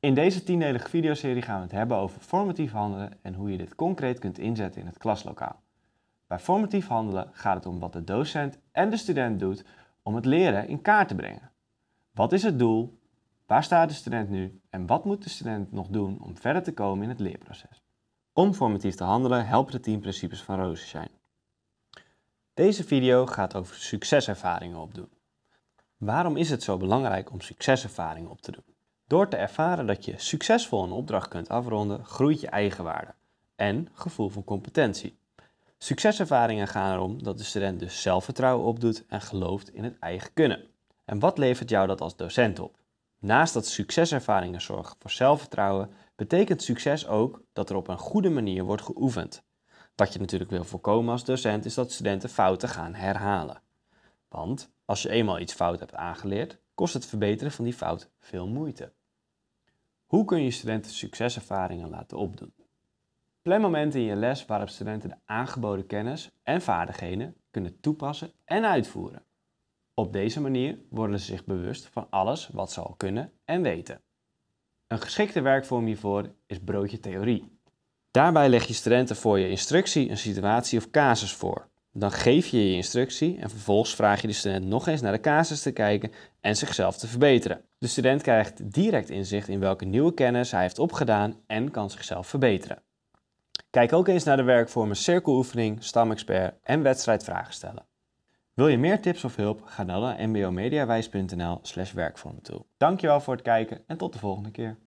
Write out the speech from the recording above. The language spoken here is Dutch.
In deze tiendelige videoserie gaan we het hebben over formatief handelen en hoe je dit concreet kunt inzetten in het klaslokaal. Bij formatief handelen gaat het om wat de docent en de student doet om het leren in kaart te brengen. Wat is het doel? Waar staat de student nu? En wat moet de student nog doen om verder te komen in het leerproces? Om formatief te handelen helpen de 10 principes van Rosenshine. Deze video gaat over succeservaringen opdoen. Waarom is het zo belangrijk om succeservaringen op te doen? Door te ervaren dat je succesvol een opdracht kunt afronden, groeit je eigenwaarde en gevoel van competentie. Succeservaringen gaan erom dat de student dus zelfvertrouwen opdoet en gelooft in het eigen kunnen. En wat levert jou dat als docent op? Naast dat succeservaringen zorgen voor zelfvertrouwen, betekent succes ook dat er op een goede manier wordt geoefend. Wat je natuurlijk wil voorkomen als docent is dat studenten fouten gaan herhalen. Want als je eenmaal iets fout hebt aangeleerd, kost het verbeteren van die fout veel moeite. Hoe kun je studenten succeservaringen laten opdoen? Plan momenten in je les waarop studenten de aangeboden kennis en vaardigheden kunnen toepassen en uitvoeren. Op deze manier worden ze zich bewust van alles wat ze al kunnen en weten. Een geschikte werkvorm hiervoor is broodje theorie. Daarbij leg je studenten voor je instructie een situatie of casus voor dan geef je je instructie en vervolgens vraag je de student nog eens naar de casus te kijken en zichzelf te verbeteren. De student krijgt direct inzicht in welke nieuwe kennis hij heeft opgedaan en kan zichzelf verbeteren. Kijk ook eens naar de werkvormen cirkeloefening, stamexpert en wedstrijdvragen stellen. Wil je meer tips of hulp? Ga dan naar mbomediawijs.nl slash werkvormen toe. Dankjewel voor het kijken en tot de volgende keer.